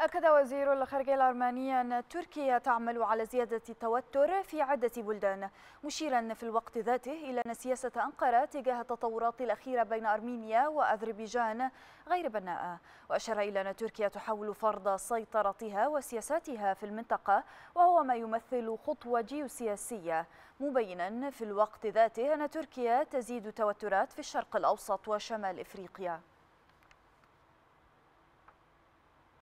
أكد وزير الخارجية الأرمانية أن تركيا تعمل على زيادة التوتر في عدة بلدان مشيرا في الوقت ذاته إلى أن سياسة أنقرة تجاه التطورات الأخيرة بين أرمينيا وأذربيجان غير بناءة وأشار إلى أن تركيا تحاول فرض سيطرتها وسياساتها في المنطقة وهو ما يمثل خطوة جيوسياسية مبينا في الوقت ذاته أن تركيا تزيد توترات في الشرق الأوسط وشمال إفريقيا